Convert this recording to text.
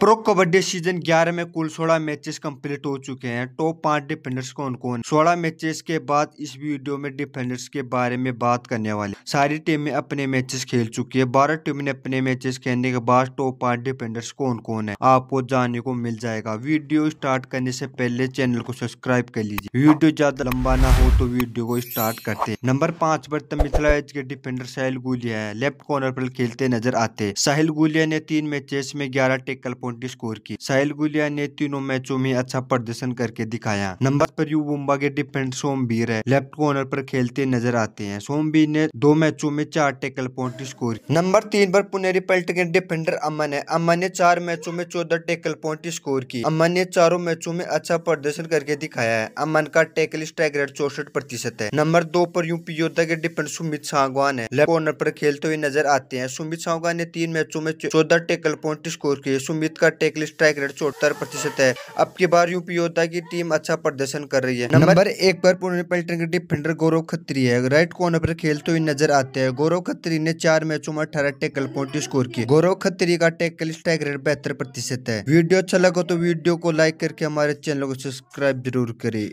pro kabaddi season 11 में कुल 16 matches complete हो चुके हैं टॉप पांच डिफेंडर्स कौन कौन 16 मैचेस के बाद इस वीडियो में डिफेंडर्स के बारे में बात करने वाले सारी टीमें अपने मैचेस खेल चुकी है बारह टीम ने अपने मैचेस खेलने के बाद टॉप पांच डिफेंडर्स कौन कौन है आपको जानने को मिल जाएगा वीडियो स्टार्ट करने से पहले चैनल को सब्सक्राइब कर लीजिए वीडियो ज्यादा लंबा ना हो तो वीडियो को स्टार्ट करते नंबर पाँच पर तमिथला एज के डिफेंडर साहिल गुलिया है लेफ्ट कॉर्नर पर खेलते नजर आते साहिल गुलिया ने तीन मैचेस में ग्यारह टेकल पॉइंट स्कोर की साहिल गुलिया ने तीनों मैचों में अच्छा प्रदर्शन करके दिखाया नंबर पर यू बुम्बा के डिफेंड सोमबीर है लेफ्ट कॉर्नर पर खेलते नजर आते हैं सोमबीर ने दो मैचों में चार टेकल पॉइंट स्कोर नंबर तीन पर पुनेरी पल्ट के डिफेंडर अमन है अमन ने चार मैचों में चौदह टेकल पॉइंट स्कोर की अमन ने चारों मैचों में अच्छा प्रदर्शन करके दिखाया है अमन का टेकल स्ट्राइक रेट चौसठ प्रतिशत है नंबर दो पर पी योद्धा के डिफेंड सुमित सागवान है लेफ्ट कॉर्नर पर खेलते हुए नजर आते हैं सुमित सागवान ने तीन मैचों में चौदह टेकल पॉइंट स्कोर किए सुमित रोहित का टेकल स्ट्राइक रेट चौहत्तर प्रतिशत है अब की बार यूपी योद्धा की टीम अच्छा प्रदर्शन कर रही है नंबर एक पर पुणे पलटन के डिफेंडर गौरव खत्री है राइट कॉर्नर पर खेलते तो हुए नजर आते हैं गौरव खत्री ने चार मैचों में अठारह टेकल पॉइंट स्कोर किया गौरव खत्री का टेकल स्ट्राइक रेट बेहतर प्रतिशत है वीडियो अच्छा लगा तो वीडियो को लाइक करके हमारे चैनल को सब्सक्राइब जरूर करें